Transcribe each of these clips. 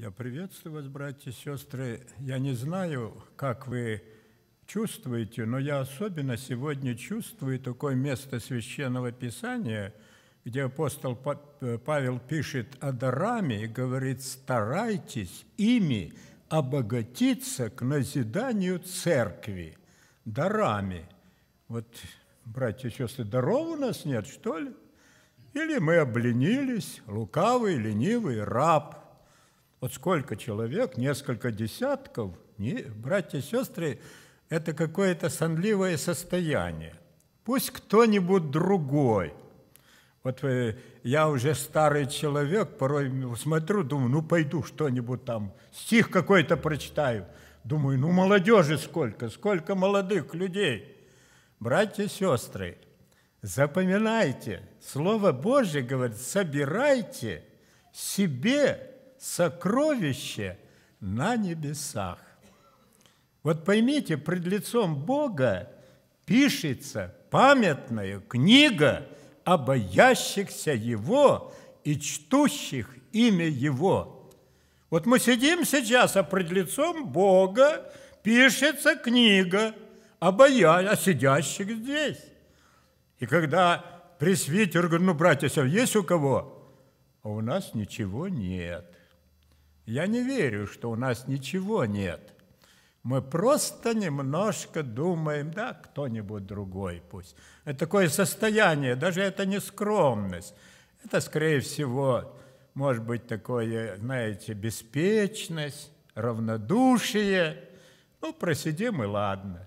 Я приветствую вас, братья и сестры. Я не знаю, как вы чувствуете, но я особенно сегодня чувствую такое место Священного Писания, где апостол э, Павел пишет о дарами и говорит, старайтесь ими обогатиться к назиданию церкви дарами. Вот, братья и сестры, даров у нас нет, что ли? Или мы обленились, лукавый, ленивый раб – вот сколько человек, несколько десятков, не, братья и сестры, это какое-то сонливое состояние. Пусть кто-нибудь другой. Вот э, я уже старый человек, порой смотрю, думаю, ну пойду что-нибудь там, стих какой-то прочитаю. Думаю, ну молодежи сколько, сколько молодых людей. Братья и сестры, запоминайте, Слово Божье говорит, собирайте себе сокровище на небесах. Вот поймите, пред лицом Бога пишется памятная книга о боящихся Его и чтущих имя Его. Вот мы сидим сейчас, а пред лицом Бога пишется книга о, боя... о сидящих здесь. И когда пресвитер говорит, ну, братья, есть у кого? А у нас ничего нет. Я не верю, что у нас ничего нет. Мы просто немножко думаем, да, кто-нибудь другой пусть. Это такое состояние, даже это не скромность. Это, скорее всего, может быть, такое, знаете, беспечность, равнодушие. Ну, просидим и ладно.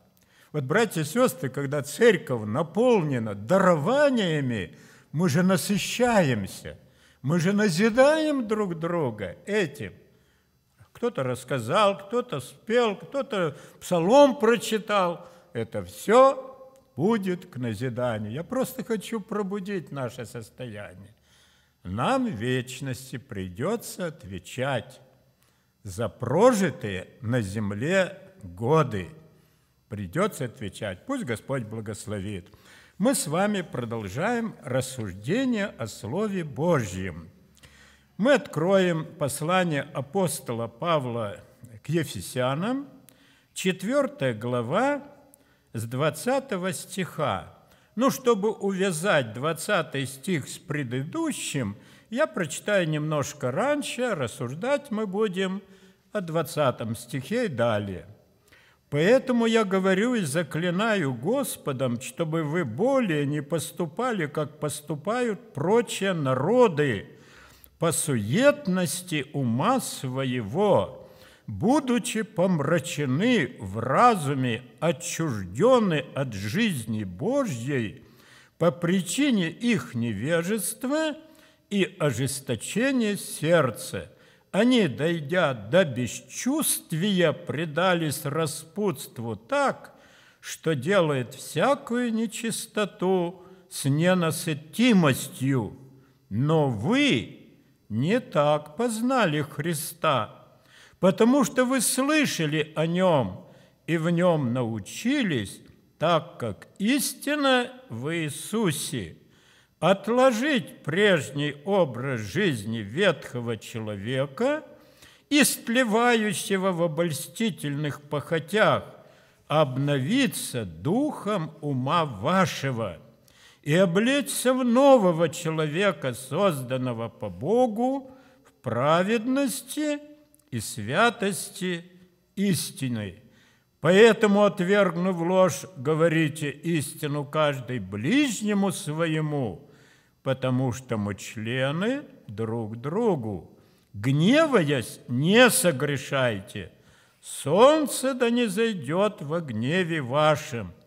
Вот, братья и сестры, когда церковь наполнена дарованиями, мы же насыщаемся, мы же назидаем друг друга этим – кто-то рассказал, кто-то спел, кто-то псалом прочитал. Это все будет к назиданию. Я просто хочу пробудить наше состояние. Нам в вечности придется отвечать за прожитые на земле годы. Придется отвечать. Пусть Господь благословит. Мы с вами продолжаем рассуждение о Слове Божьем мы откроем послание апостола Павла к Ефесянам, 4 глава с 20 стиха. Ну, чтобы увязать 20 стих с предыдущим, я прочитаю немножко раньше, рассуждать мы будем о 20 стихе и далее. «Поэтому я говорю и заклинаю Господом, чтобы вы более не поступали, как поступают прочие народы, по суетности ума своего, будучи помрачены в разуме, отчуждены от жизни Божьей, по причине их невежества и ожесточения сердца. Они, дойдя до бесчувствия, предались распутству так, что делает всякую нечистоту с ненасытимостью. Но вы, не так познали Христа, потому что вы слышали о Нем и в Нем научились, так как истина в Иисусе. Отложить прежний образ жизни ветхого человека, истлевающего в обольстительных похотях, обновиться духом ума вашего – и облечься в нового человека, созданного по Богу, в праведности и святости истины. Поэтому, отвергнув ложь, говорите истину каждый ближнему своему, потому что мы члены друг другу. Гневаясь, не согрешайте. Солнце да не зайдет во гневе вашем –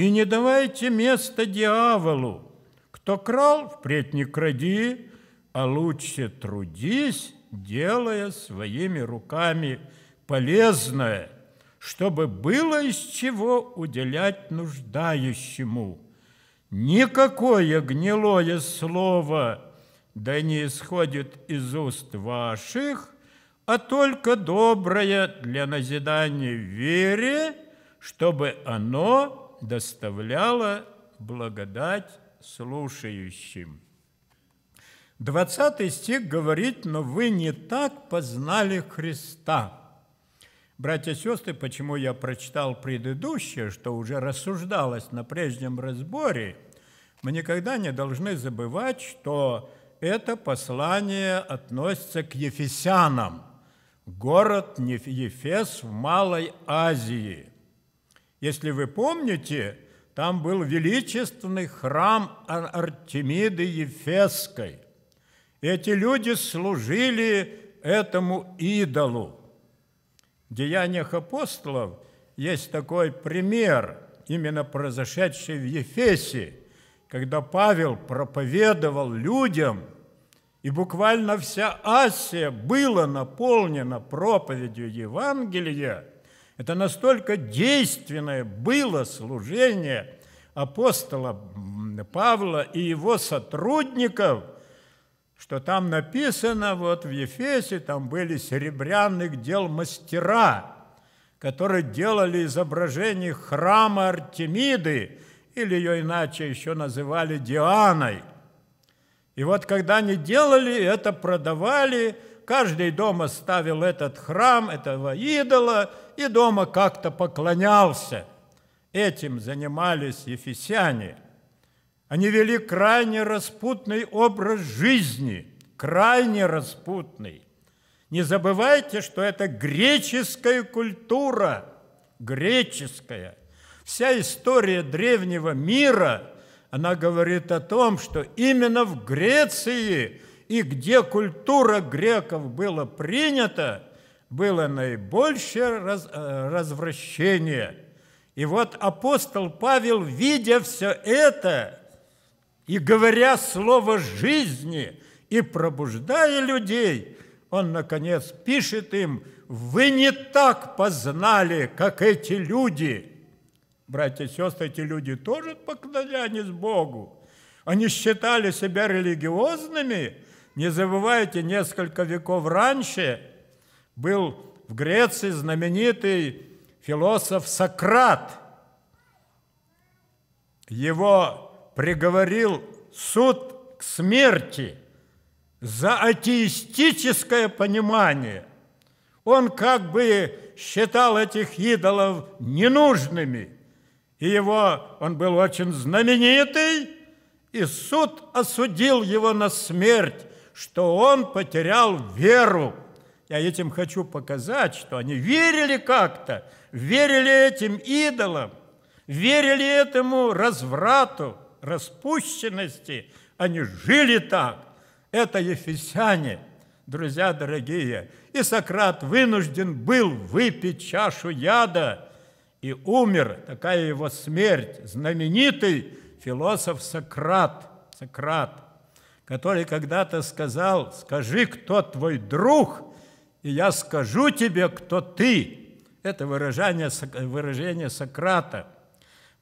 и не давайте места дьяволу. Кто крал, впредь не кради, а лучше трудись, делая своими руками полезное, чтобы было из чего уделять нуждающему. Никакое гнилое слово да не исходит из уст ваших, а только доброе для назидания вере, чтобы оно доставляла благодать слушающим. 20 стих говорит, но вы не так познали Христа. Братья и сестры, почему я прочитал предыдущее, что уже рассуждалось на прежнем разборе, мы никогда не должны забывать, что это послание относится к Ефесянам, город Ефес в Малой Азии. Если вы помните, там был величественный храм Артемиды Ефесской. Эти люди служили этому идолу. В деяниях апостолов есть такой пример, именно произошедший в Ефесе, когда Павел проповедовал людям, и буквально вся Асия была наполнена проповедью Евангелия – это настолько действенное было служение апостола Павла и его сотрудников, что там написано, вот в Ефесе там были серебряных дел мастера, которые делали изображение храма Артемиды, или ее иначе еще называли Дианой. И вот когда они делали это, продавали, каждый дома ставил этот храм, этого идола – и дома как-то поклонялся. Этим занимались ефесяне. Они вели крайне распутный образ жизни, крайне распутный. Не забывайте, что это греческая культура, греческая. Вся история древнего мира, она говорит о том, что именно в Греции и где культура греков была принята – было наибольшее раз, э, развращение. И вот апостол Павел, видя все это и говоря слово жизни и пробуждая людей, он, наконец, пишет им, вы не так познали, как эти люди. Братья и сестры, эти люди тоже поклонялись Богу. Они считали себя религиозными. Не забывайте, несколько веков раньше – был в Греции знаменитый философ Сократ. Его приговорил суд к смерти за атеистическое понимание. Он как бы считал этих идолов ненужными. И его, он был очень знаменитый, и суд осудил его на смерть, что он потерял веру. Я этим хочу показать, что они верили как-то, верили этим идолам, верили этому разврату, распущенности. Они жили так. Это ефесяне, друзья дорогие. И Сократ вынужден был выпить чашу яда и умер. Такая его смерть. Знаменитый философ Сократ. Сократ, который когда-то сказал, скажи, кто твой друг – и я скажу тебе, кто ты. Это выражение, выражение Сократа.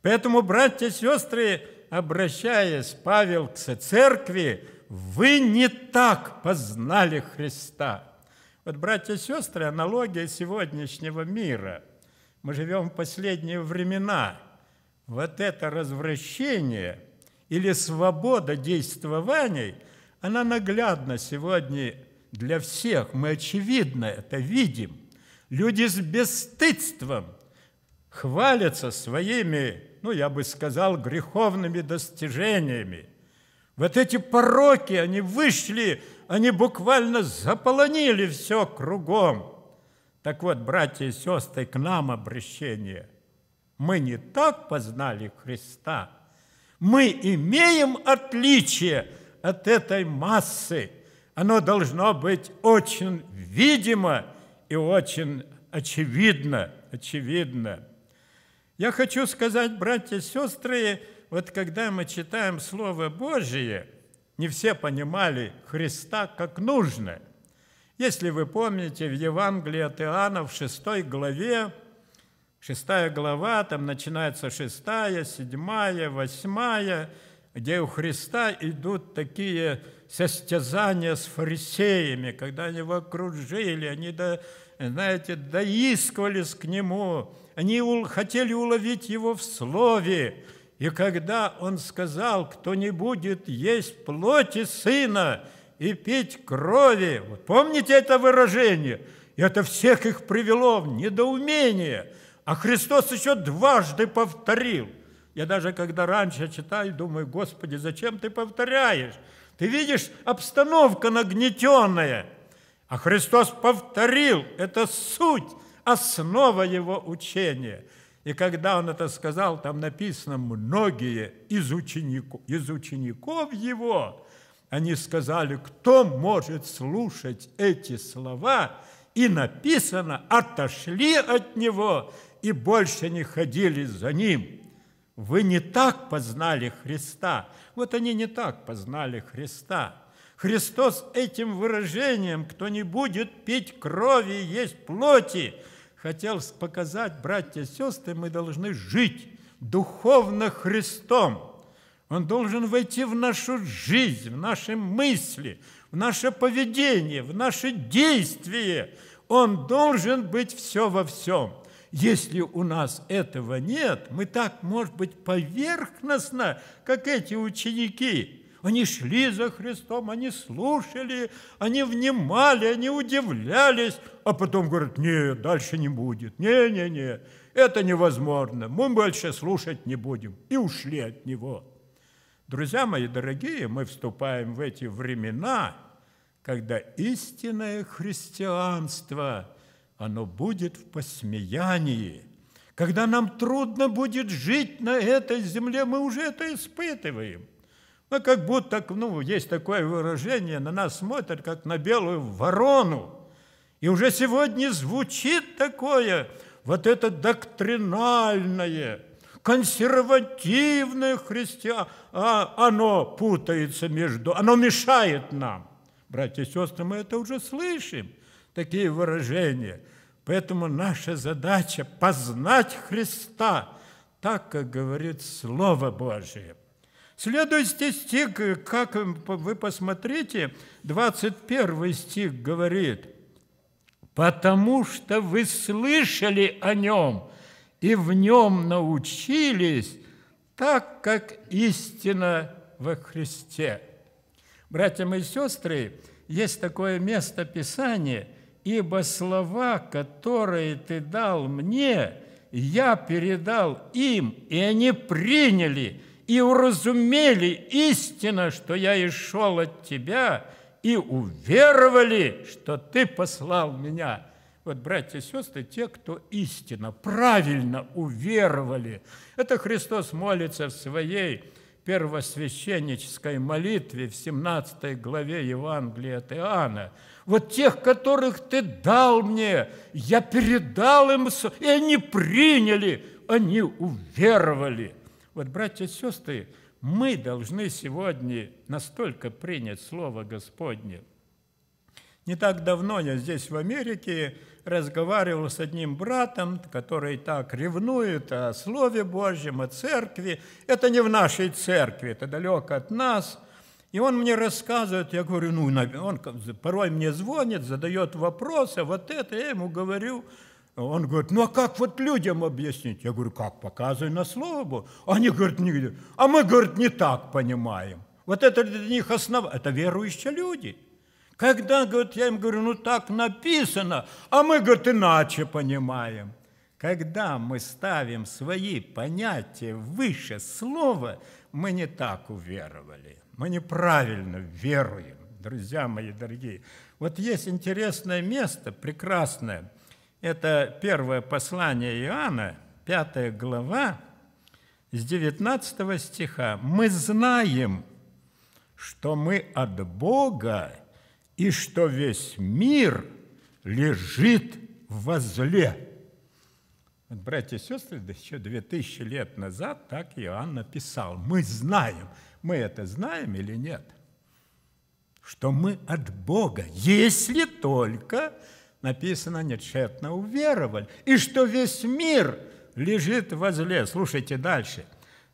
Поэтому, братья и сестры, обращаясь Павел к церкви, вы не так познали Христа. Вот, братья и сестры, аналогия сегодняшнего мира. Мы живем в последние времена. Вот это развращение или свобода действований, она наглядно сегодня для всех. Мы очевидно это видим. Люди с бесстыдством хвалятся своими, ну, я бы сказал, греховными достижениями. Вот эти пороки, они вышли, они буквально заполонили все кругом. Так вот, братья и сестры, к нам обращение. Мы не так познали Христа. Мы имеем отличие от этой массы – оно должно быть очень видимо и очень очевидно, очевидно. Я хочу сказать, братья и сестры, вот когда мы читаем Слово Божие, не все понимали Христа как нужно. Если вы помните, в Евангелии от Иоанна в 6 главе, 6 глава, там начинается 6, 7, 8, где у Христа идут такие состязание с фарисеями, когда они его окружили, они, до, знаете, доискивались к нему, они хотели уловить его в слове. И когда он сказал, кто не будет есть плоти сына и пить крови, вот помните это выражение? И это всех их привело в недоумение. А Христос еще дважды повторил. Я даже когда раньше читаю, думаю, Господи, зачем ты повторяешь? Ты видишь, обстановка нагнетенная. А Христос повторил, это суть, основа его учения. И когда он это сказал, там написано, многие из, ученику, из учеников его, они сказали, кто может слушать эти слова, и написано, отошли от него и больше не ходили за ним. Вы не так познали Христа, вот они не так познали Христа. Христос этим выражением «кто не будет пить крови, есть плоти» хотел показать, братья и сестры, мы должны жить духовно Христом. Он должен войти в нашу жизнь, в наши мысли, в наше поведение, в наши действия. Он должен быть все во всем. Если у нас этого нет, мы так, может быть, поверхностно, как эти ученики. Они шли за Христом, они слушали, они внимали, они удивлялись, а потом говорят, нет, дальше не будет, не-не-не, это невозможно, мы больше слушать не будем, и ушли от него. Друзья мои дорогие, мы вступаем в эти времена, когда истинное христианство – оно будет в посмеянии. Когда нам трудно будет жить на этой земле, мы уже это испытываем. Ну, как будто, ну, есть такое выражение, на нас смотрят, как на белую ворону. И уже сегодня звучит такое, вот это доктринальное, консервативное христианство, оно путается между, оно мешает нам. Братья и сестры, мы это уже слышим такие выражения. Поэтому наша задача – познать Христа, так, как говорит Слово Божие. Следующий стих, как вы посмотрите, 21 стих говорит, «Потому что вы слышали о Нем и в Нем научились, так как истина во Христе». Братья мои сестры, есть такое место Писания – ибо слова, которые ты дал мне, я передал им, и они приняли и уразумели истинно, что я и шел от тебя, и уверовали, что ты послал меня». Вот, братья и сестры, те, кто истинно, правильно уверовали. Это Христос молится в своей первосвященнической молитве в 17 главе Евангелия от Иоанна. Вот тех, которых ты дал мне, я передал им, и они приняли, они уверовали. Вот, братья и сестры, мы должны сегодня настолько принять Слово Господне – не так давно я здесь, в Америке, разговаривал с одним братом, который так ревнует о Слове Божьем, о церкви. Это не в нашей церкви, это далеко от нас. И он мне рассказывает, я говорю, ну, он порой мне звонит, задает вопросы, вот это, я ему говорю, он говорит, ну а как вот людям объяснить? Я говорю, как, показывай на слово Богу. Они говорят, не, а мы, говорит, не так понимаем. Вот это для них основа, это верующие люди – когда, говорит, я им говорю, ну так написано, а мы, говорит, иначе понимаем. Когда мы ставим свои понятия выше слова, мы не так уверовали, мы неправильно веруем, друзья мои дорогие. Вот есть интересное место, прекрасное. Это первое послание Иоанна, пятая глава, с 19 стиха. «Мы знаем, что мы от Бога, и что весь мир лежит во зле. Вот, братья и сестры, да еще 2000 лет назад так Иоанн написал. Мы знаем, мы это знаем или нет, что мы от Бога, если только, написано, нечетно уверовали, и что весь мир лежит во зле. Слушайте дальше.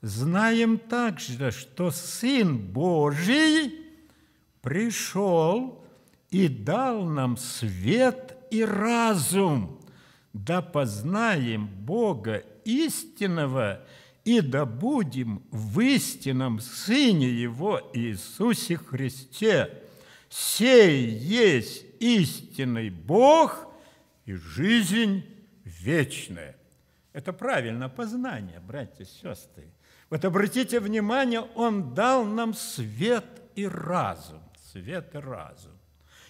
Знаем также, что Сын Божий пришел и дал нам свет и разум, да познаем Бога истинного и да будем в истинном Сыне Его Иисусе Христе. Сей есть истинный Бог и жизнь вечная. Это правильно познание, братья и сестры. Вот обратите внимание, Он дал нам свет и разум, свет и разум.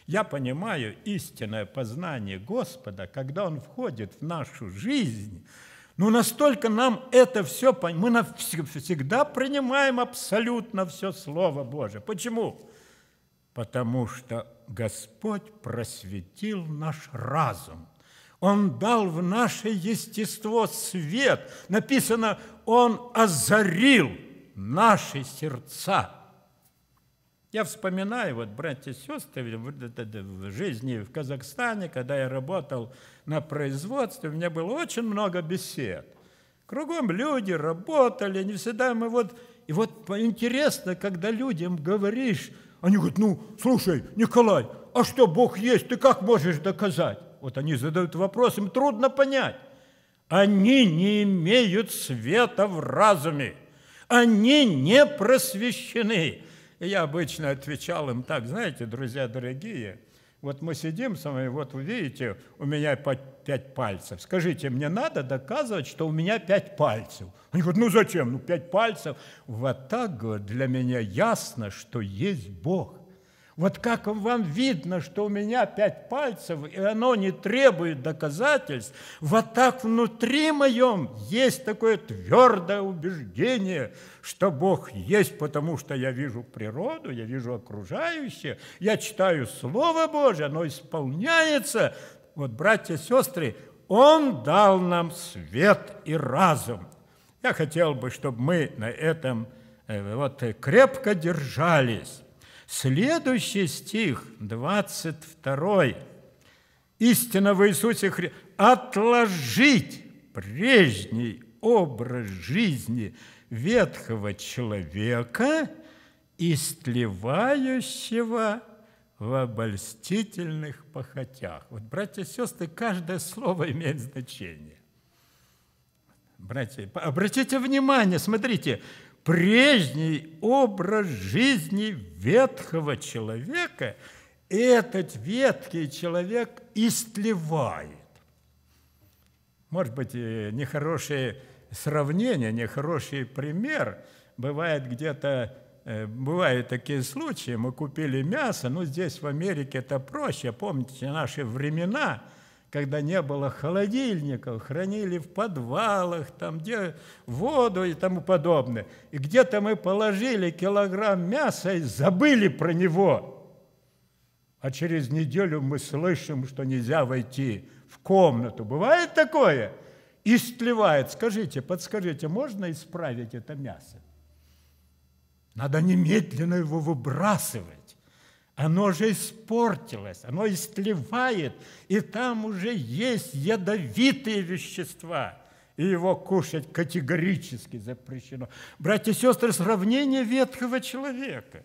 Я понимаю истинное познание Господа, когда Он входит в нашу жизнь. Ну, настолько нам это все, мы всегда принимаем абсолютно все Слово Божие. Почему? Потому что Господь просветил наш разум. Он дал в наше естество свет. Написано, Он озарил наши сердца. Я вспоминаю, вот, братья и сестры, в жизни в Казахстане, когда я работал на производстве, у меня было очень много бесед. Кругом люди работали, не всегда мы вот... И вот интересно, когда людям говоришь, они говорят, ну, слушай, Николай, а что Бог есть, ты как можешь доказать? Вот они задают вопрос, им трудно понять. Они не имеют света в разуме. Они не просвещены. И я обычно отвечал им так, знаете, друзья дорогие, вот мы сидим с вами, вот вы видите, у меня пять пальцев. Скажите, мне надо доказывать, что у меня пять пальцев. Они говорят, ну зачем, ну пять пальцев. Вот так, говорят, для меня ясно, что есть Бог. Вот как вам видно, что у меня пять пальцев, и оно не требует доказательств, вот так внутри моем есть такое твердое убеждение, что Бог есть, потому что я вижу природу, я вижу окружающее, я читаю Слово Божье, оно исполняется. Вот, братья и сестры, Он дал нам свет и разум. Я хотел бы, чтобы мы на этом э, вот крепко держались Следующий стих, 22. Истина в Иисусе Христе. Отложить прежний образ жизни ветхого человека, истлевающего в обольстительных похотях. Вот, братья и сестры, каждое слово имеет значение. Братья, обратите внимание, смотрите, прежний образ жизни ветхого человека, этот ветхий человек истлевает. Может быть, э, нехорошее сравнение, нехороший пример. Бывает где-то, э, бывают такие случаи, мы купили мясо, ну здесь в Америке это проще, помните наши времена – когда не было холодильников, хранили в подвалах, там, где воду и тому подобное. И где-то мы положили килограмм мяса и забыли про него. А через неделю мы слышим, что нельзя войти в комнату. Бывает такое? Истлевает. Скажите, подскажите, можно исправить это мясо? Надо немедленно его выбрасывать. Оно же испортилось, оно истлевает, и там уже есть ядовитые вещества, и его кушать категорически запрещено. Братья и сестры, сравнение ветхого человека.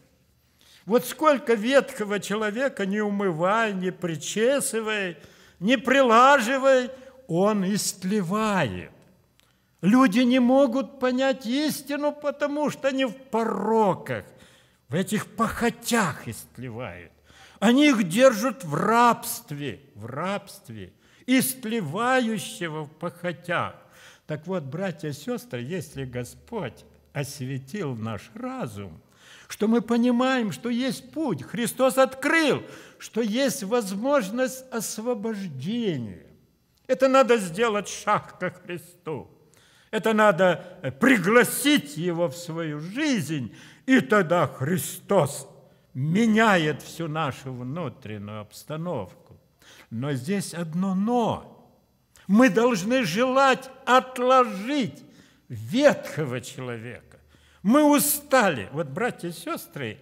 Вот сколько ветхого человека не умывай, не причесывай, не прилаживай, он истлевает. Люди не могут понять истину, потому что они в пороках – в этих похотях истлевают. Они их держат в рабстве, в рабстве, истлевающего в похотях. Так вот, братья и сестры, если Господь осветил наш разум, что мы понимаем, что есть путь, Христос открыл, что есть возможность освобождения. Это надо сделать шаг ко Христу. Это надо пригласить Его в свою жизнь и тогда Христос меняет всю нашу внутреннюю обстановку. Но здесь одно «но». Мы должны желать отложить ветхого человека. Мы устали. Вот, братья и сестры,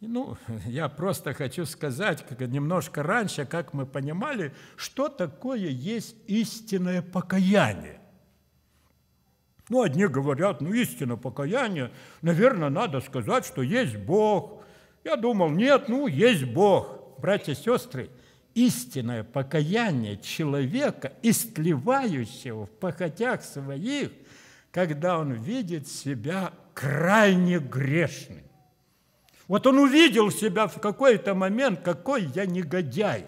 ну, я просто хочу сказать, как немножко раньше, как мы понимали, что такое есть истинное покаяние. Ну, одни говорят, ну, истина покаяния, наверное, надо сказать, что есть Бог. Я думал, нет, ну, есть Бог. Братья и сестры, истинное покаяние человека, истлевающего в похотях своих, когда он видит себя крайне грешным. Вот он увидел себя в какой-то момент, какой я негодяй,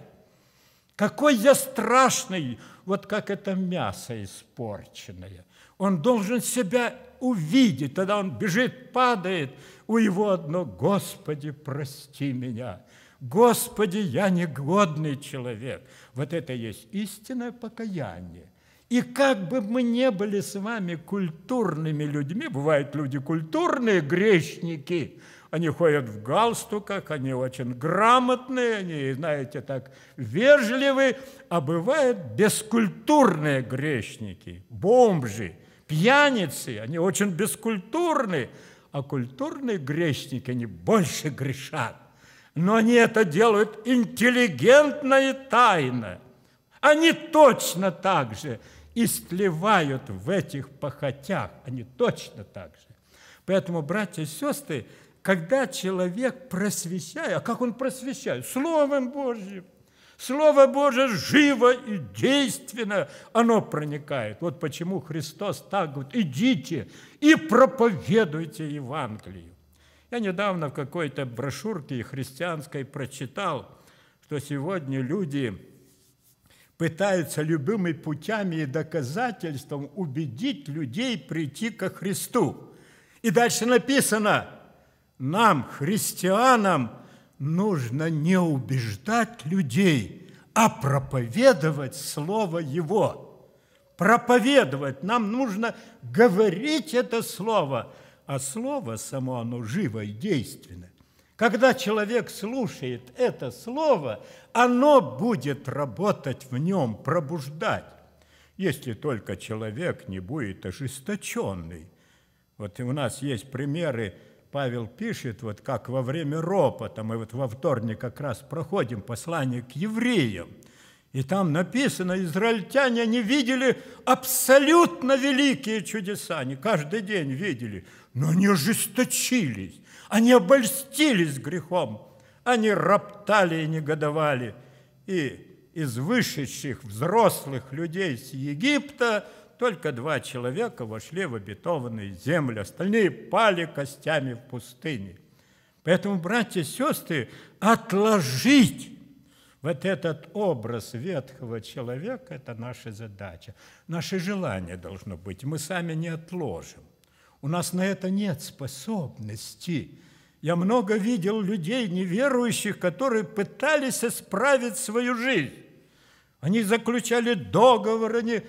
какой я страшный, вот как это мясо испорченное – он должен себя увидеть, тогда он бежит, падает. У его одно «Господи, прости меня». Господи, я негодный человек. Вот это есть истинное покаяние. И как бы мы не были с вами культурными людьми, бывают люди культурные, грешники, они ходят в галстуках, они очень грамотные, они, знаете, так вежливы, а бывают бескультурные грешники, бомжи – Пьяницы, они очень бескультурны, а культурные грешники, они больше грешат. Но они это делают интеллигентно и тайно. Они точно так же и в этих похотях. Они точно так же. Поэтому, братья и сестры, когда человек просвещает, а как он просвещает? Словом Божьим. Слово Божие живо и действенно, оно проникает. Вот почему Христос так говорит, идите и проповедуйте Евангелие. Я недавно в какой-то брошюрке христианской прочитал, что сегодня люди пытаются любыми путями и доказательством убедить людей прийти ко Христу. И дальше написано, нам, христианам, нужно не убеждать людей, а проповедовать Слово Его. Проповедовать. Нам нужно говорить это Слово. А Слово само, оно живо и действенно. Когда человек слушает это Слово, оно будет работать в нем, пробуждать. Если только человек не будет ожесточенный. Вот у нас есть примеры Павел пишет, вот как во время ропота, мы вот во вторник как раз проходим послание к евреям, и там написано, израильтяне, не видели абсолютно великие чудеса, они каждый день видели, но они ожесточились, они обольстились грехом, они роптали и негодовали. И из вышедших взрослых людей с Египта – только два человека вошли в обетованные землю, остальные пали костями в пустыне. Поэтому, братья и сестры, отложить вот этот образ ветхого человека – это наша задача. Наше желание должно быть. Мы сами не отложим. У нас на это нет способности. Я много видел людей неверующих, которые пытались исправить свою жизнь. Они заключали договор, они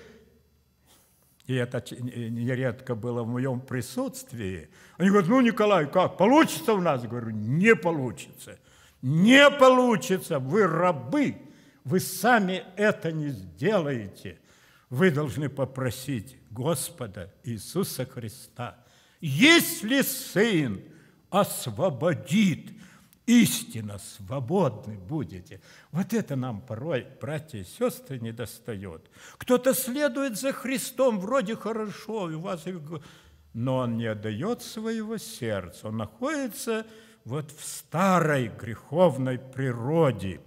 и это э, нередко было в моем присутствии, они говорят, ну, Николай, как, получится у нас? Я говорю, не получится, не получится, вы рабы, вы сами это не сделаете. Вы должны попросить Господа Иисуса Христа, если Сын освободит – истинно свободны будете. Вот это нам порой, братья и сестры, не достает. Кто-то следует за Христом, вроде хорошо, у вас... но он не отдает своего сердца, он находится вот в старой греховной природе.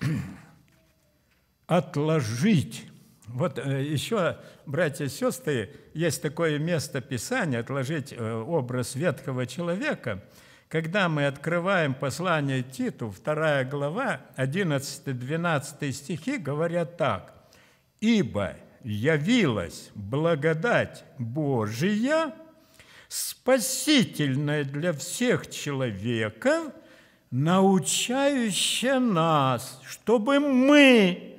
Отложить вот э, еще, братья и сестры, есть такое место Писания, отложить э, образ ветхого человека, когда мы открываем послание Титу, 2 глава, 11-12 стихи говорят так. «Ибо явилась благодать Божия, спасительная для всех человеков, научающая нас, чтобы мы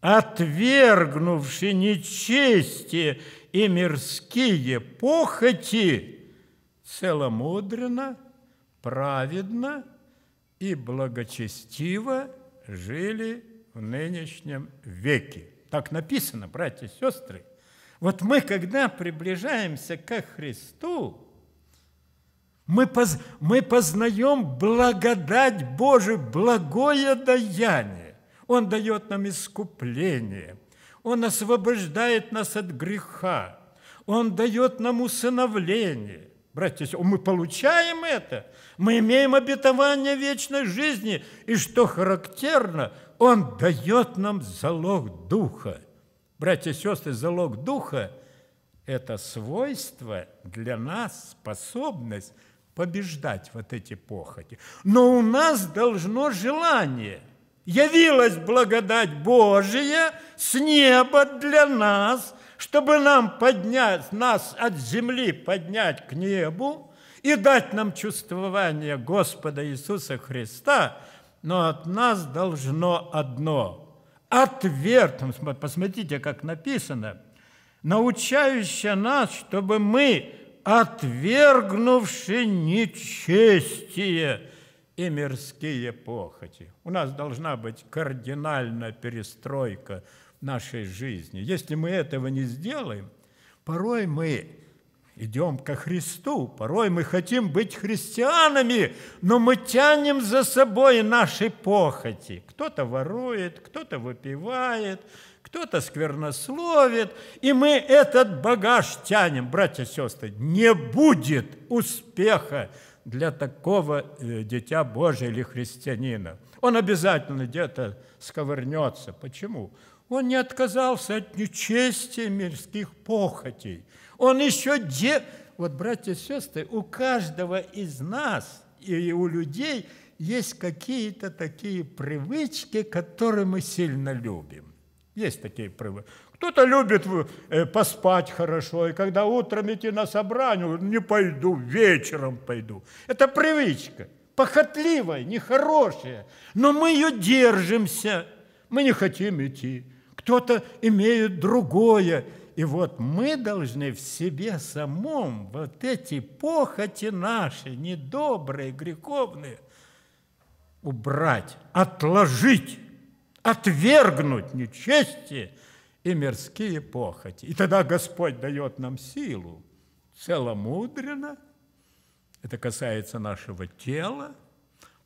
отвергнувши нечестие и мирские похоти, целомудренно, праведно и благочестиво жили в нынешнем веке. Так написано, братья и сестры. Вот мы, когда приближаемся к Христу, мы, поз, мы познаем благодать Божию, благое даяние. Он дает нам искупление. Он освобождает нас от греха. Он дает нам усыновление. Братья, мы получаем это. Мы имеем обетование вечной жизни. И что характерно, Он дает нам залог Духа. Братья и сестры, залог Духа – это свойство для нас, способность побеждать вот эти похоти. Но у нас должно желание – явилась благодать Божия с неба для нас, чтобы нам поднять, нас от земли поднять к небу и дать нам чувствование Господа Иисуса Христа, но от нас должно одно – отвергнуть. Посмотрите, как написано, научающая нас, чтобы мы, отвергнувши нечестие и мирские похоти – у нас должна быть кардинальная перестройка нашей жизни. Если мы этого не сделаем, порой мы идем ко Христу, порой мы хотим быть христианами, но мы тянем за собой наши похоти. Кто-то ворует, кто-то выпивает, кто-то сквернословит, и мы этот багаж тянем. Братья и сестры, не будет успеха для такого э, дитя Божия или христианина. Он обязательно где-то сковырнется. Почему? Он не отказался от нечестия мирских похотей. Он еще где, Вот, братья и сестры, у каждого из нас и у людей есть какие-то такие привычки, которые мы сильно любим. Есть такие привычки. Кто-то любит э, поспать хорошо, и когда утром идти на собрание, не пойду, вечером пойду. Это привычка, похотливая, нехорошая, но мы ее держимся, мы не хотим идти. Кто-то имеет другое, и вот мы должны в себе самом вот эти похоти наши, недобрые, греховные, убрать, отложить, отвергнуть нечестие – и мирские похоти. И тогда Господь дает нам силу целомудренно, это касается нашего тела,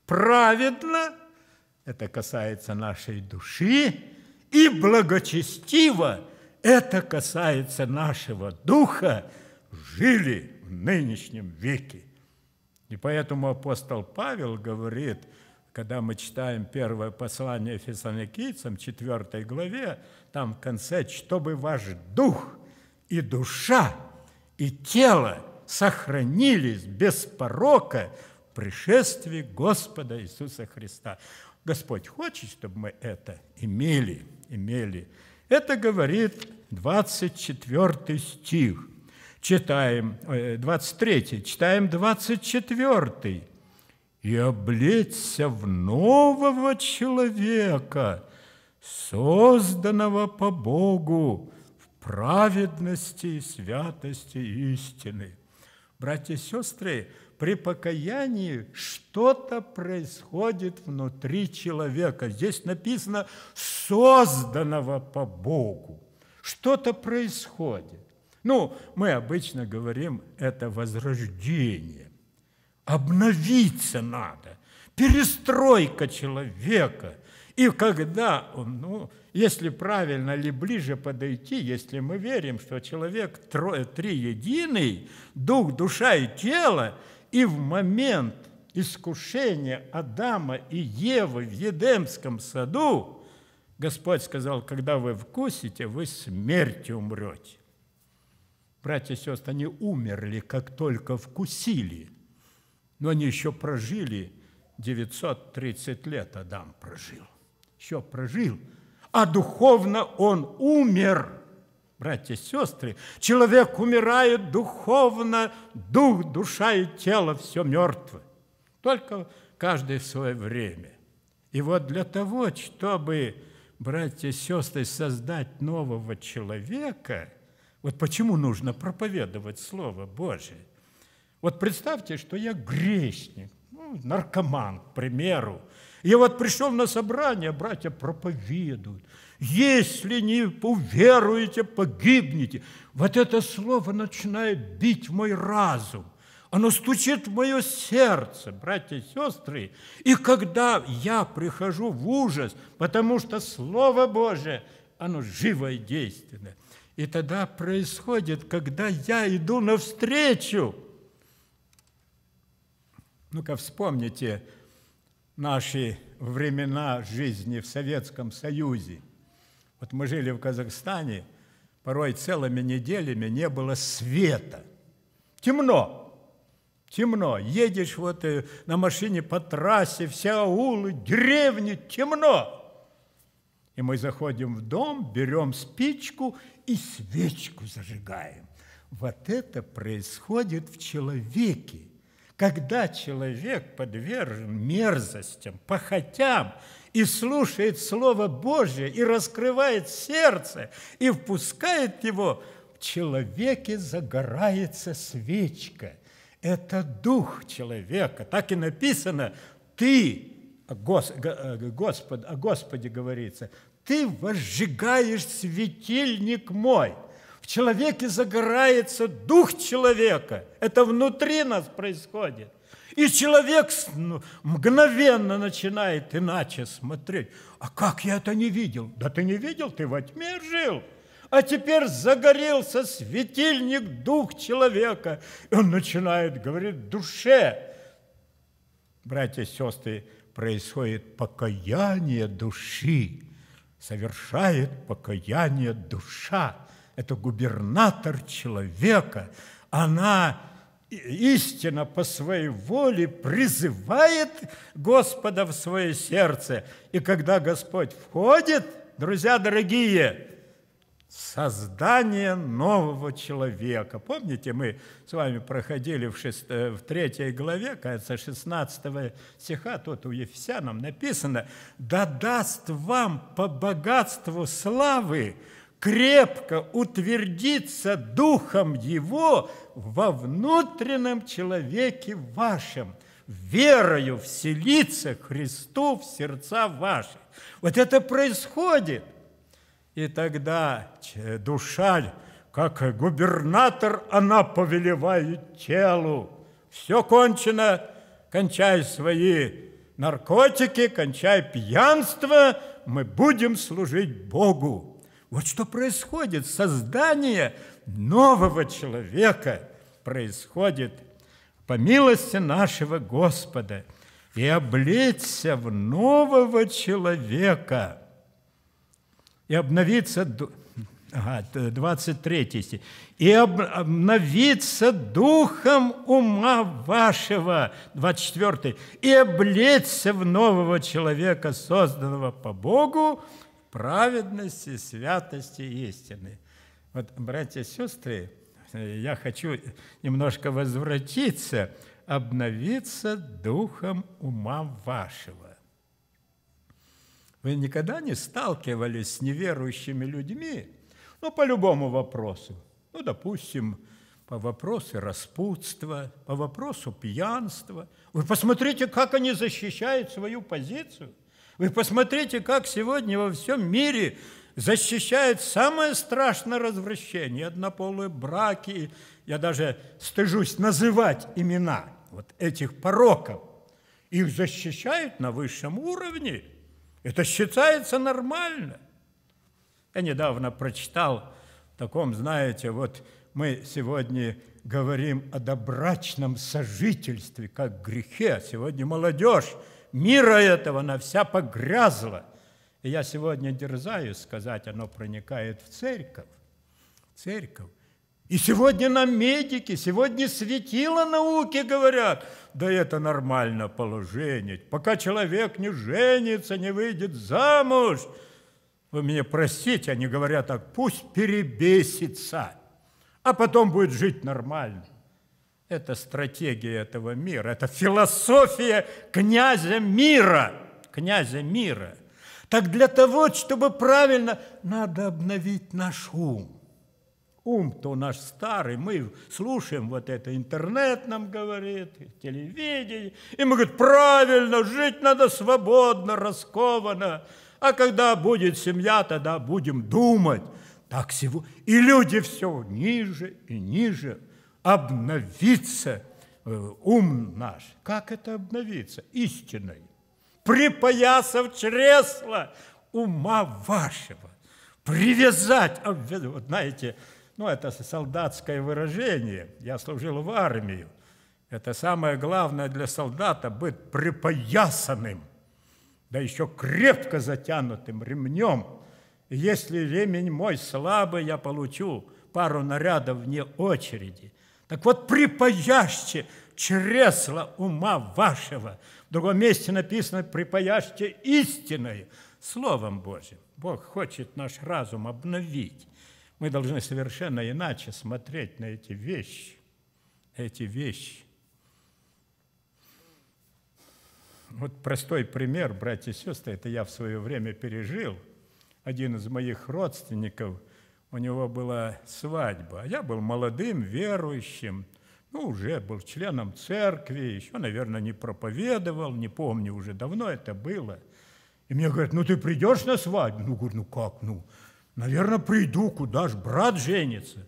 праведно, это касается нашей души, и благочестиво, это касается нашего духа, жили в нынешнем веке. И поэтому апостол Павел говорит – когда мы читаем первое послание фессалоникийцам, 4 главе, там в конце, чтобы ваш дух и душа и тело сохранились без порока в пришествии Господа Иисуса Христа. Господь хочет, чтобы мы это имели, имели. Это говорит 24 стих. Читаем 23, э, читаем 24 и облечься в нового человека, созданного по Богу в праведности и святости истины. Братья и сестры, при покаянии что-то происходит внутри человека. Здесь написано «созданного по Богу». Что-то происходит. Ну, мы обычно говорим, это возрождение. Обновиться надо. Перестройка человека. И когда ну, если правильно ли ближе подойти, если мы верим, что человек трое, три единый, дух, душа и тело, и в момент искушения Адама и Евы в Едемском саду, Господь сказал, когда вы вкусите, вы смертью умрете. Братья и сестры, они умерли, как только вкусили – но они еще прожили 930 лет Адам прожил. Еще прожил. А духовно он умер. Братья и сестры, человек умирает духовно, дух, душа и тело все мертвы. Только каждое в свое время. И вот для того, чтобы, братья и сестры, создать нового человека, вот почему нужно проповедовать Слово Божие – вот представьте, что я грешник, ну, наркоман, к примеру. Я вот пришел на собрание, братья проповедуют. Если не уверуете, погибнете. Вот это слово начинает бить мой разум. Оно стучит в мое сердце, братья и сестры. И когда я прихожу в ужас, потому что Слово Божие, оно живое и действенное. И тогда происходит, когда я иду навстречу – ну-ка вспомните наши времена жизни в Советском Союзе. Вот мы жили в Казахстане, порой целыми неделями не было света. Темно, темно. Едешь вот э, на машине по трассе, все аулы, деревни, темно. И мы заходим в дом, берем спичку и свечку зажигаем. Вот это происходит в человеке – когда человек подвержен мерзостям, похотям и слушает Слово Божье и раскрывает сердце и впускает его, в человеке загорается свечка. Это дух человека. Так и написано, ты, э, Господь, о Господе говорится, ты возжигаешь светильник мой – в человеке загорается дух человека. Это внутри нас происходит. И человек ну, мгновенно начинает иначе смотреть. А как я это не видел? Да ты не видел, ты во тьме жил. А теперь загорелся светильник дух человека. И он начинает говорить душе. Братья и сестры, происходит покаяние души. Совершает покаяние душа это губернатор человека. Она истинно по своей воле призывает Господа в свое сердце. И когда Господь входит, друзья дорогие, создание нового человека. Помните, мы с вами проходили в, шест... Э, в 3 главе, кажется, 16 стиха, тут у Ефесянам написано, «Да даст вам по богатству славы крепко утвердиться Духом Его во внутреннем человеке вашем, верою вселиться Христу в сердца ваши. Вот это происходит. И тогда душа, как губернатор, она повелевает телу. Все кончено, кончай свои наркотики, кончай пьянство, мы будем служить Богу. Вот что происходит. Создание нового человека происходит по милости нашего Господа. И облечься в нового человека. И обновиться... Ага, 23 стих. «И обновиться духом ума вашего». 24. «И облечься в нового человека, созданного по Богу праведности, святости и истины. Вот, братья и сестры, я хочу немножко возвратиться, обновиться духом ума вашего. Вы никогда не сталкивались с неверующими людьми, ну, по любому вопросу. Ну, допустим, по вопросу распутства, по вопросу пьянства. Вы посмотрите, как они защищают свою позицию. Вы посмотрите, как сегодня во всем мире защищает самое страшное развращение, однополые браки, я даже стыжусь называть имена вот этих пороков. Их защищают на высшем уровне. Это считается нормально. Я недавно прочитал в таком, знаете, вот мы сегодня говорим о добрачном сожительстве, как грехе. А сегодня молодежь мира этого, она вся погрязла. И я сегодня дерзаю сказать, оно проникает в церковь. Церковь. И сегодня нам медики, сегодня светило науки говорят, да это нормально положение. Пока человек не женится, не выйдет замуж, вы меня простите, они говорят так, пусть перебесится, а потом будет жить нормально. Это стратегия этого мира, это философия князя мира, князя мира. Так для того, чтобы правильно, надо обновить наш ум. Ум-то наш старый, мы слушаем вот это, интернет нам говорит, телевидение, и мы говорим, правильно, жить надо свободно, раскованно, а когда будет семья, тогда будем думать. Так всего. И люди все ниже и ниже – обновиться э, ум наш. Как это обновиться? Истиной. Припоясав чресло ума вашего. Привязать, а, вот знаете, ну это солдатское выражение. Я служил в армию. Это самое главное для солдата – быть припоясанным, да еще крепко затянутым ремнем. если ремень мой слабый, я получу пару нарядов вне очереди. Так вот, припаяшьте чресло ума вашего. В другом месте написано, припаяшьте истиной, Словом Божьим. Бог хочет наш разум обновить. Мы должны совершенно иначе смотреть на эти вещи. Эти вещи. Вот простой пример, братья и сестры, это я в свое время пережил. Один из моих родственников – у него была свадьба. А я был молодым верующим, ну, уже был членом церкви, еще, наверное, не проповедовал, не помню уже, давно это было. И мне говорят, ну, ты придешь на свадьбу? Ну, говорю, ну как, ну, наверное, приду, куда ж, брат женится.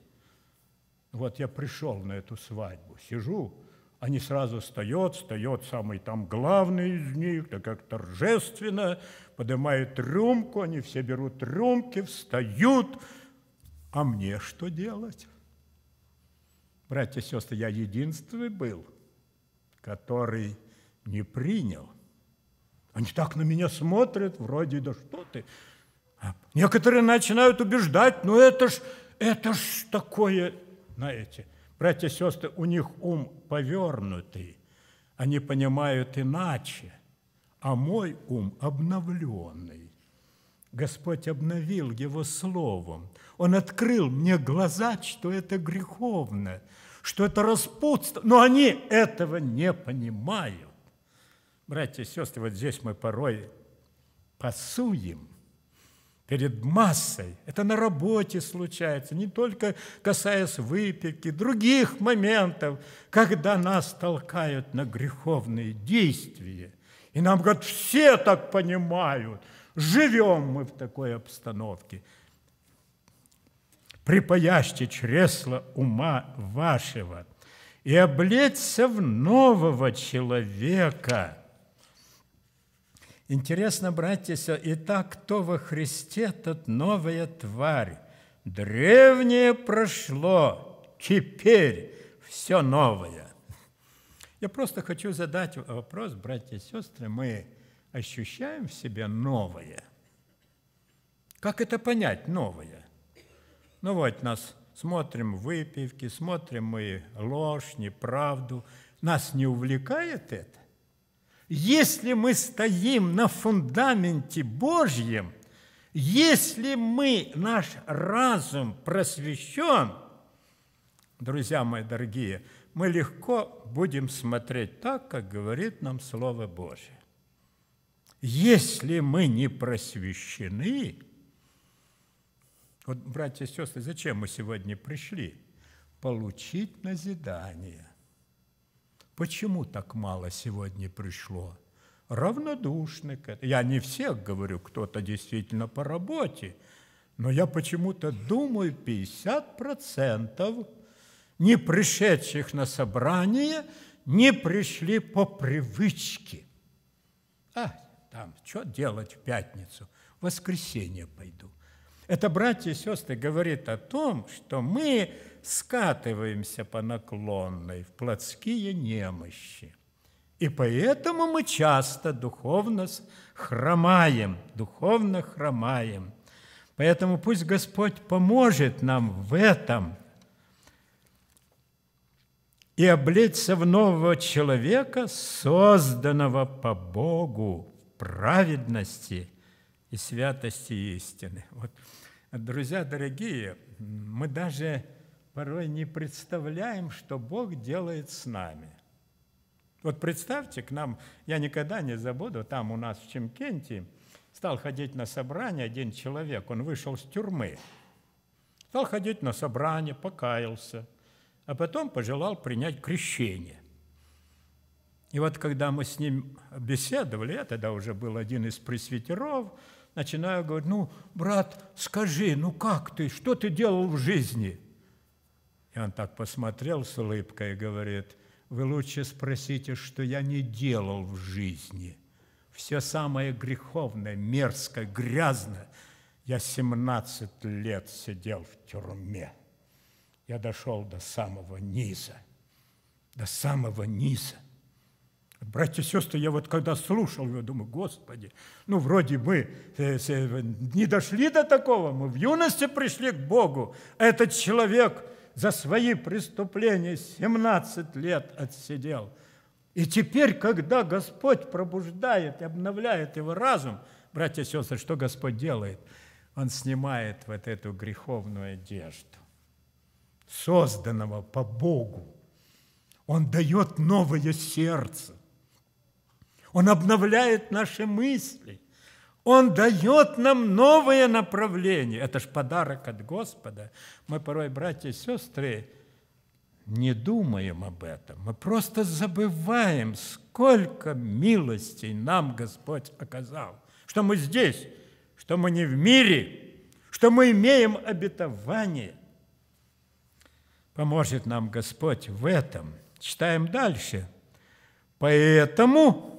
Вот я пришел на эту свадьбу, сижу, они сразу встает, встает самый там главный из них, так как торжественно, поднимает рюмку, они все берут рюмки, встают, а мне что делать? Братья и сестры, я единственный был, который не принял. Они так на меня смотрят, вроде, да что ты. А некоторые начинают убеждать, ну это ж, это ж такое, знаете. Братья и сестры, у них ум повернутый, они понимают иначе, а мой ум обновленный. Господь обновил его словом. Он открыл мне глаза, что это греховно, что это распутство. Но они этого не понимают. Братья и сестры, вот здесь мы порой пасуем перед массой. Это на работе случается, не только касаясь выпивки, других моментов, когда нас толкают на греховные действия. И нам говорят, все так понимают – Живем мы в такой обстановке. Припаяще чресло ума вашего и облеться в нового человека. Интересно, братья, и итак, кто во Христе, тот новая тварь. Древнее прошло, теперь все новое. Я просто хочу задать вопрос, братья и сестры, мы ощущаем в себе новое. Как это понять, новое? Ну вот, нас смотрим выпивки, смотрим мы ложь, неправду. Нас не увлекает это? Если мы стоим на фундаменте Божьем, если мы, наш разум просвещен, друзья мои дорогие, мы легко будем смотреть так, как говорит нам Слово Божье. Если мы не просвещены, вот, братья и сестры, зачем мы сегодня пришли? Получить назидание. Почему так мало сегодня пришло? Равнодушны к этому. Я не всех говорю, кто-то действительно по работе, но я почему-то думаю, 50% не пришедших на собрание не пришли по привычке. А, там, что делать в пятницу? В воскресенье пойду. Это, братья и сестры, говорит о том, что мы скатываемся по наклонной в плотские немощи. И поэтому мы часто духовно хромаем, духовно хромаем. Поэтому пусть Господь поможет нам в этом и облиться в нового человека, созданного по Богу праведности и святости истины. Вот. Друзья дорогие, мы даже порой не представляем, что Бог делает с нами. Вот представьте, к нам, я никогда не забуду, там у нас в Чемкенте стал ходить на собрание один человек, он вышел с тюрьмы, стал ходить на собрание, покаялся, а потом пожелал принять крещение. И вот когда мы с ним беседовали, я тогда уже был один из пресвитеров, начинаю говорить, ну, брат, скажи, ну как ты, что ты делал в жизни? И он так посмотрел с улыбкой и говорит, вы лучше спросите, что я не делал в жизни. Все самое греховное, мерзкое, грязное. Я 17 лет сидел в тюрьме. Я дошел до самого низа, до самого низа. Братья и сестры, я вот когда слушал, я думаю, Господи, ну вроде мы э, э, не дошли до такого, мы в юности пришли к Богу. Этот человек за свои преступления 17 лет отсидел. И теперь, когда Господь пробуждает и обновляет его разум, братья и сестры, что Господь делает? Он снимает вот эту греховную одежду, созданного по Богу. Он дает новое сердце. Он обновляет наши мысли. Он дает нам новое направление. Это ж подарок от Господа. Мы порой, братья и сестры, не думаем об этом. Мы просто забываем, сколько милостей нам Господь оказал. Что мы здесь, что мы не в мире, что мы имеем обетование. Поможет нам Господь в этом. Читаем дальше. Поэтому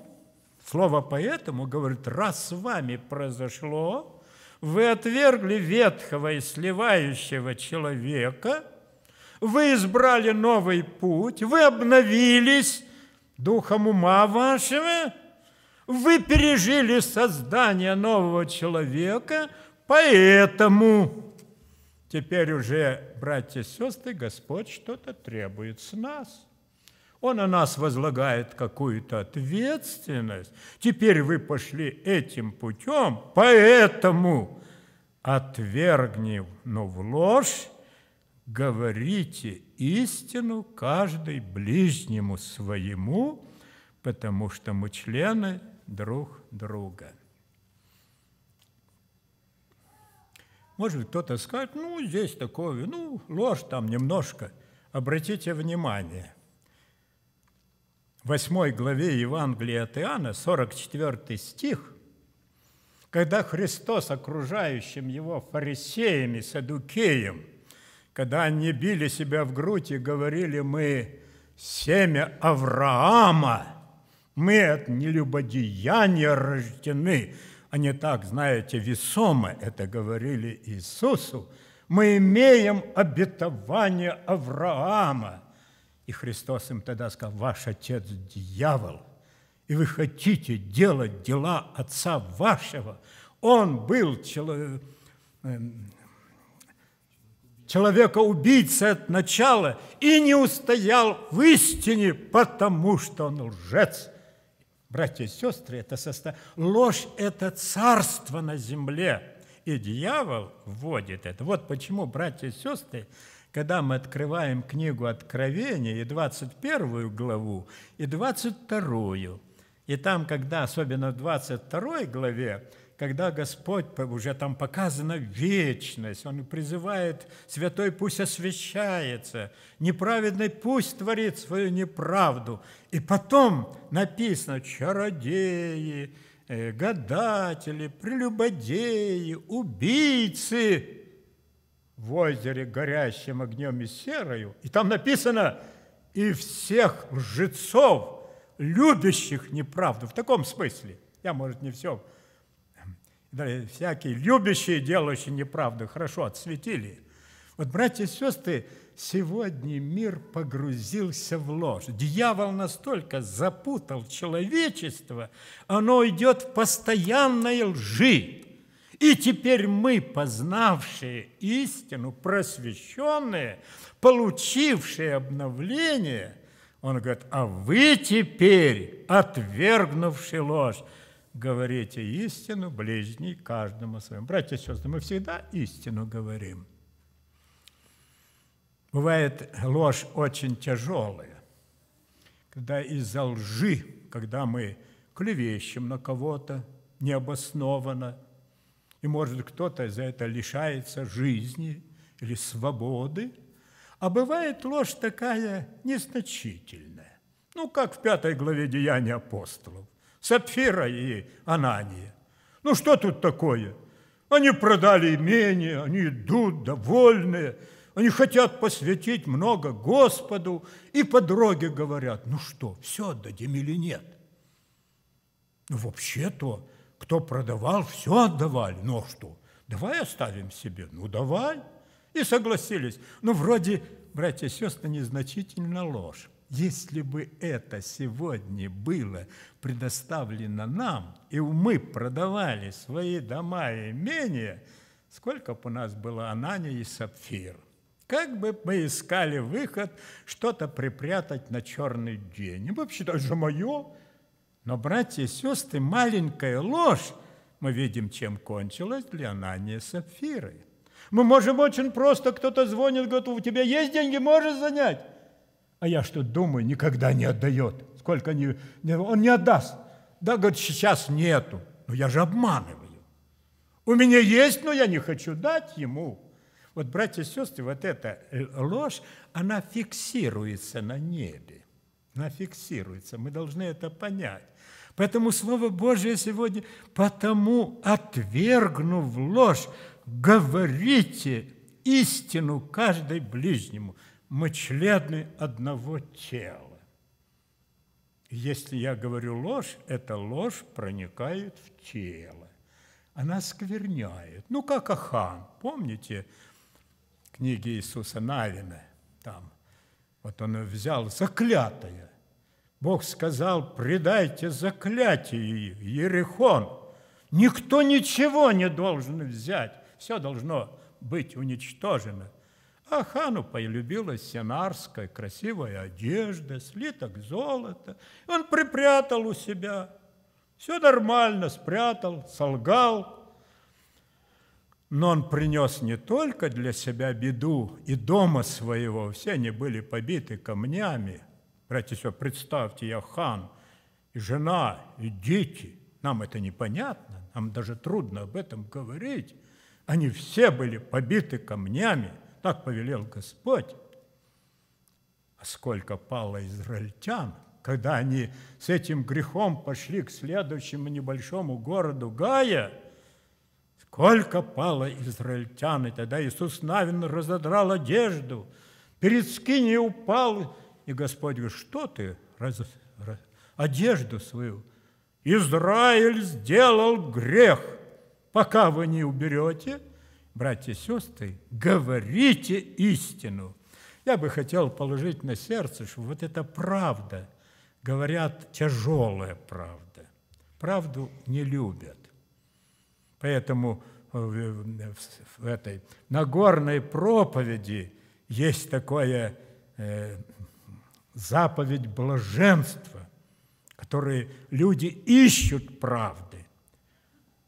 Слово «поэтому» говорит, раз с вами произошло, вы отвергли ветхого и сливающего человека, вы избрали новый путь, вы обновились духом ума вашего, вы пережили создание нового человека, поэтому теперь уже, братья и сестры, Господь что-то требует с нас – он на нас возлагает какую-то ответственность. Теперь вы пошли этим путем, поэтому отвергнив, но в ложь, говорите истину каждый ближнему своему, потому что мы члены друг друга. Может кто-то скажет, ну, здесь такое, ну, ложь там немножко. Обратите внимание, 8 главе Евангелия от Иоанна, 44 стих, когда Христос, окружающим его фарисеями, садукеем, когда они били себя в грудь и говорили, мы семя Авраама, мы от нелюбодеяния рождены. Они а так, знаете, весомо это говорили Иисусу. Мы имеем обетование Авраама – и Христос им тогда сказал, ваш отец – дьявол, и вы хотите делать дела отца вашего. Он был эм, человека убийцей от начала и не устоял в истине, потому что он лжец. Братья и сестры, это состав... ложь – это царство на земле, и дьявол вводит это. Вот почему, братья и сестры, когда мы открываем книгу Откровения, и 21 главу, и 22, и там, когда, особенно в 22 главе, когда Господь, уже там показана вечность, Он призывает, святой пусть освящается, неправедный пусть творит свою неправду. И потом написано, чародеи, э, гадатели, прелюбодеи, убийцы – в озере горящим огнем и серою, и там написано «и всех лжецов, любящих неправду». В таком смысле. Я, может, не все. Всякие любящие, делающие неправду, хорошо отсветили. Вот, братья и сестры, сегодня мир погрузился в ложь. Дьявол настолько запутал человечество, оно идет в постоянной лжи. И теперь мы, познавшие истину, просвещенные, получившие обновление, он говорит, а вы теперь, отвергнувши ложь, говорите истину ближней каждому своему. Братья и сестры, мы всегда истину говорим. Бывает ложь очень тяжелая, когда из-за лжи, когда мы клевещем на кого-то необоснованно, и, может, кто-то за это лишается жизни или свободы. А бывает ложь такая незначительная. Ну, как в пятой главе Деяния апостолов. Сапфира и Анания. Ну, что тут такое? Они продали имение, они идут довольные, они хотят посвятить много Господу, и по дороге говорят, ну что, все отдадим или нет? Ну, вообще-то, кто продавал, все отдавали. Ну а что? Давай оставим себе. Ну давай. И согласились. Ну вроде, братья и сестры, незначительно ложь. Если бы это сегодня было предоставлено нам, и мы продавали свои дома и имения, сколько бы у нас было Анания и Сапфир. Как бы мы искали выход, что-то припрятать на черный день. И вообще, даже мое, но, братья и сестры, маленькая ложь, мы видим, чем кончилась для Анания Сапфиры. Мы можем очень просто, кто-то звонит, говорит, у тебя есть деньги, можешь занять? А я что думаю, никогда не отдает. Сколько не, не он не отдаст. Да, говорит, сейчас нету. Но я же обманываю. У меня есть, но я не хочу дать ему. Вот, братья и сестры, вот эта э, ложь, она фиксируется на небе. Она фиксируется. Мы должны это понять. Поэтому Слово Божье сегодня, потому отвергнув ложь, говорите истину каждой ближнему. Мы члены одного тела. Если я говорю ложь, эта ложь проникает в тело. Она скверняет. Ну, как Ахан. Помните книги Иисуса Навина? Там вот он взял заклятое. Бог сказал, предайте заклятие Ерехон. Никто ничего не должен взять. Все должно быть уничтожено. А хану полюбилась сенарская красивая одежда, слиток золота. Он припрятал у себя. Все нормально, спрятал, солгал, но он принес не только для себя беду и дома своего, все они были побиты камнями. Братья все, представьте, я хан, и жена, и дети. Нам это непонятно, нам даже трудно об этом говорить. Они все были побиты камнями, так повелел Господь. А сколько пало израильтян, когда они с этим грехом пошли к следующему небольшому городу Гая – Сколько пало израильтян, и тогда Иисус Навин разодрал одежду, перед скиней упал, и Господь говорит, что ты, раз, раз, одежду свою? Израиль сделал грех, пока вы не уберете, братья и сестры, говорите истину. Я бы хотел положить на сердце, что вот эта правда, говорят, тяжелая правда. Правду не любят. Поэтому э, э, э, в этой Нагорной проповеди есть такое э, заповедь блаженства, которые люди ищут правды,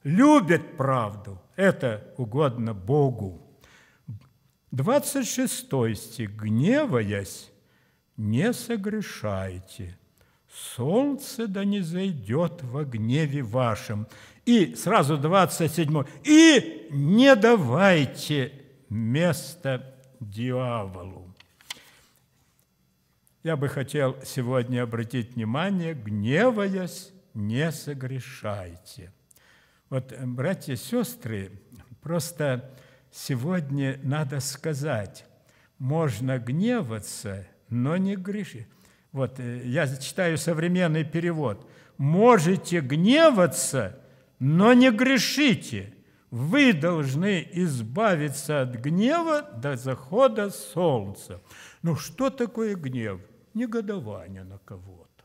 любят правду. Это угодно Богу. 26 стих. «Гневаясь, не согрешайте, солнце да не зайдет во гневе вашем, и сразу 27. И не давайте место дьяволу. Я бы хотел сегодня обратить внимание, гневаясь, не согрешайте. Вот, э, братья и сестры, просто сегодня надо сказать, можно гневаться, но не грешить. Вот э, я читаю современный перевод. Можете гневаться – но не грешите. Вы должны избавиться от гнева до захода солнца. Ну что такое гнев? Негодование на кого-то.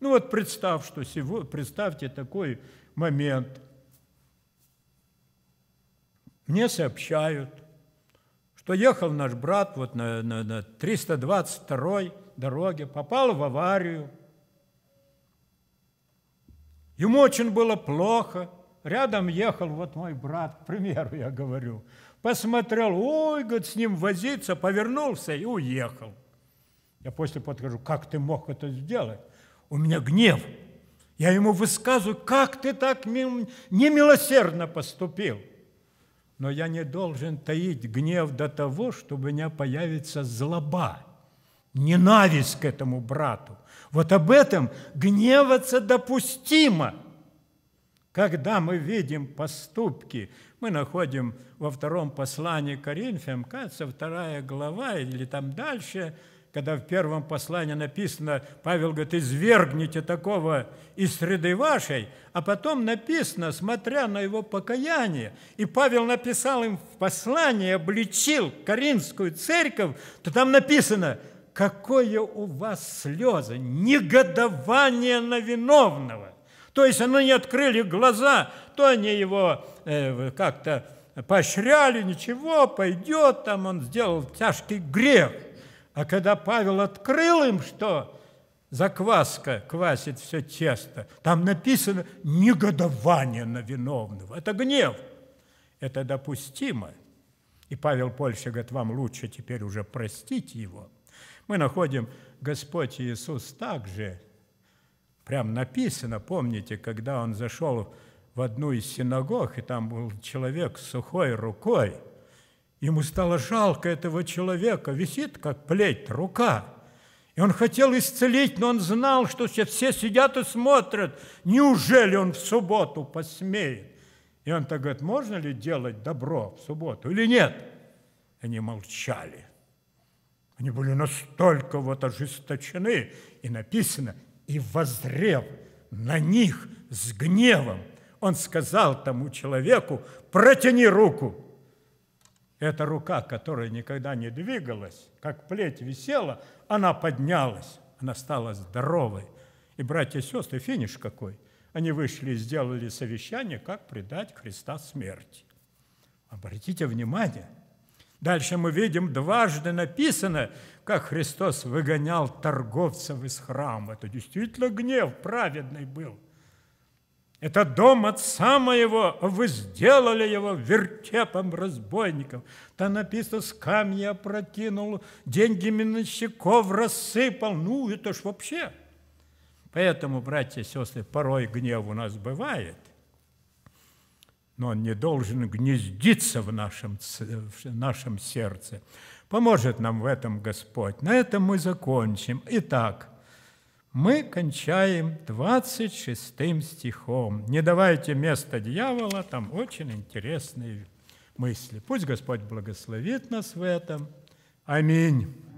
Ну вот представь, что сегодня, представьте такой момент. Мне сообщают, что ехал наш брат вот на, на, на 322 дороге, попал в аварию – Ему очень было плохо. Рядом ехал вот мой брат, к примеру, я говорю. Посмотрел, ой, год с ним возиться, повернулся и уехал. Я после подхожу, как ты мог это сделать? У меня гнев. Я ему высказываю, как ты так немилосердно поступил. Но я не должен таить гнев до того, чтобы у меня появится злоба, ненависть к этому брату. Вот об этом гневаться допустимо. Когда мы видим поступки, мы находим во втором послании Коринфянам, кажется, вторая глава или там дальше, когда в первом послании написано, Павел говорит, извергните такого из среды вашей, а потом написано, смотря на его покаяние, и Павел написал им в послании, обличил коринфскую церковь, то там написано – какое у вас слезы, негодование на виновного. То есть они не открыли глаза, то они его э, как-то поощряли, ничего, пойдет, там он сделал тяжкий грех. А когда Павел открыл им, что закваска квасит все тесто, там написано негодование на виновного. Это гнев. Это допустимо. И Павел Польша говорит, вам лучше теперь уже простить его, мы находим Господь Иисус также, прям написано, помните, когда Он зашел в одну из синагог, и там был человек с сухой рукой, ему стало жалко этого человека, висит как плеть рука – и он хотел исцелить, но он знал, что все, все сидят и смотрят. Неужели он в субботу посмеет? И он так говорит, можно ли делать добро в субботу или нет? Они молчали. Они были настолько вот ожесточены, и написано, и возрев на них с гневом, он сказал тому человеку, протяни руку. Эта рука, которая никогда не двигалась, как плеть висела, она поднялась, она стала здоровой. И братья и сестры, финиш какой. Они вышли и сделали совещание, как предать Христа смерти. Обратите внимание – Дальше мы видим, дважды написано, как Христос выгонял торговцев из храма. Это действительно гнев праведный был. Это дом отца моего, а вы сделали его вертепом разбойников. Там написано, с камня опрокинул, деньги миносчиков рассыпал. Ну, это ж вообще. Поэтому, братья и сестры, порой гнев у нас бывает но он не должен гнездиться в нашем, в нашем сердце. Поможет нам в этом Господь. На этом мы закончим. Итак, мы кончаем 26 стихом. Не давайте места дьявола, там очень интересные мысли. Пусть Господь благословит нас в этом. Аминь.